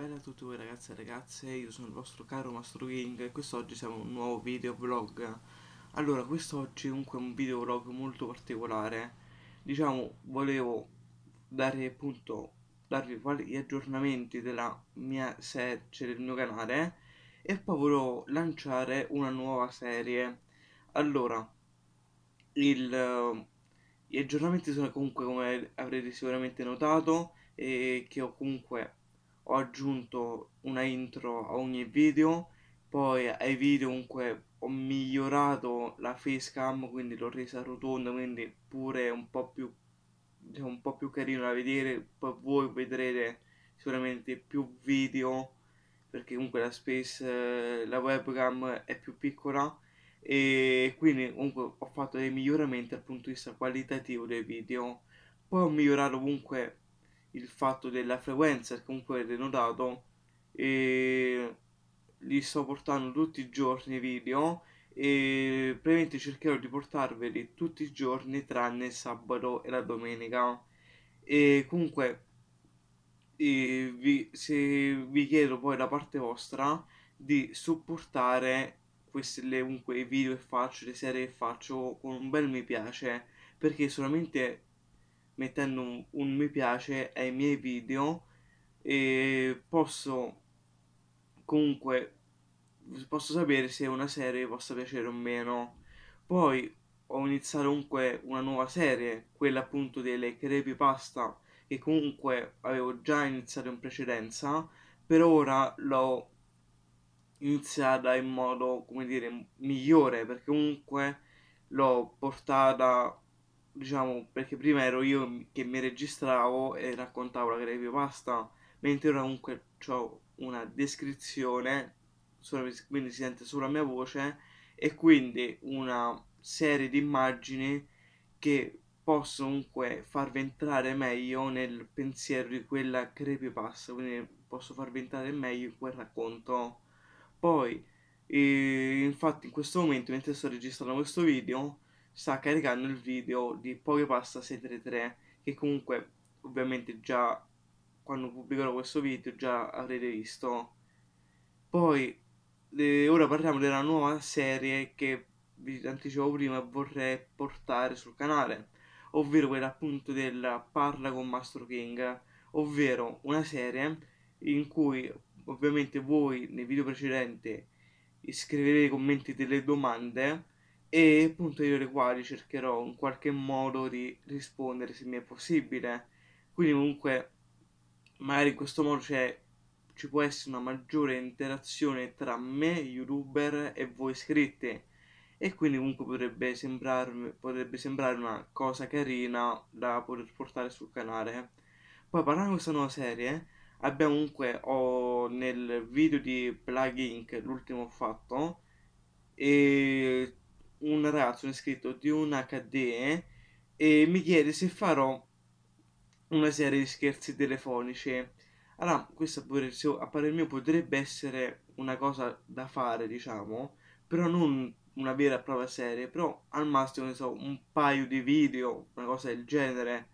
Bene a tutti voi ragazzi e ragazze, io sono il vostro caro Mastro King e quest'oggi siamo un nuovo video vlog. Allora, quest'oggi comunque è un video vlog molto particolare. Diciamo, volevo dare appunto darvi gli aggiornamenti della mia serie del mio canale e poi volevo lanciare una nuova serie. Allora, il, gli aggiornamenti sono comunque come avrete sicuramente notato e che ho comunque ho aggiunto una intro a ogni video, poi ai video comunque ho migliorato la facecam, quindi l'ho resa rotonda, quindi pure un po' più, diciamo, un po' più carino da vedere, poi voi vedrete sicuramente più video, perché comunque la space, eh, la webcam è più piccola, e quindi comunque ho fatto dei miglioramenti dal punto di vista qualitativo dei video poi ho migliorato comunque il fatto della frequenza che comunque avete notato e li sto portando tutti i giorni video e praticamente cercherò di portarveli tutti i giorni tranne il sabato e la domenica e comunque e vi, se vi chiedo poi da parte vostra di supportare questi comunque, i video che faccio, le serie che faccio con un bel mi piace perché solamente mettendo un, un mi piace ai miei video e posso comunque posso sapere se una serie possa piacere o meno. Poi ho iniziato comunque una nuova serie, quella appunto delle creepypasta, che comunque avevo già iniziato in precedenza, per ora l'ho iniziata in modo, come dire, migliore, perché comunque l'ho portata diciamo, perché prima ero io che mi registravo e raccontavo la creepypasta, mentre ora comunque ho una descrizione, quindi si sente solo la mia voce, e quindi una serie di immagini che posso comunque farvi entrare meglio nel pensiero di quella creepypasta, quindi posso farvi entrare meglio in quel racconto. Poi, eh, infatti in questo momento, mentre sto registrando questo video, sta caricando il video di Pokepasta 633 che comunque ovviamente già quando pubblicherò questo video già avrete visto poi eh, ora parliamo della nuova serie che vi anticipo prima vorrei portare sul canale ovvero quella appunto del Parla con Master King ovvero una serie in cui ovviamente voi nel video precedente scriverete i commenti delle domande e appunto io le quali cercherò in qualche modo di rispondere se mi è possibile. Quindi comunque magari in questo modo cioè, ci può essere una maggiore interazione tra me, youtuber, e voi iscritti. E quindi comunque potrebbe, sembrarmi, potrebbe sembrare una cosa carina da poter portare sul canale. Poi parlando di questa nuova serie, abbiamo comunque ho nel video di Plug Inc, l'ultimo ho fatto, e un ragazzo iscritto di un HD e mi chiede se farò una serie di scherzi telefonici. Allora, questa a parere mio potrebbe essere una cosa da fare, diciamo, però non una vera e propria serie, però al massimo ne so, un paio di video, una cosa del genere.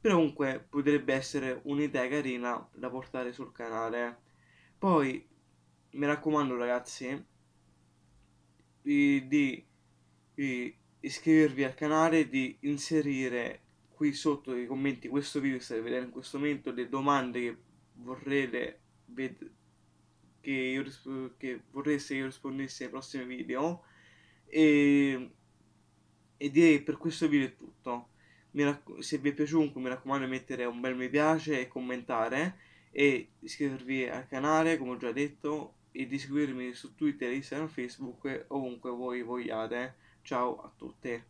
Però comunque potrebbe essere un'idea carina da portare sul canale. Poi mi raccomando ragazzi di di iscrivervi al canale di inserire qui sotto i commenti questo video che state vedendo in questo momento le domande che vorrete vedere che, io che vorreste che io rispondessi ai prossimi video e, e direi per questo video è tutto se vi è piaciuto mi raccomando di mettere un bel mi piace e commentare e iscrivervi al canale come ho già detto e di seguirmi su Twitter, Instagram, Facebook ovunque voi vogliate Ciao a tutti!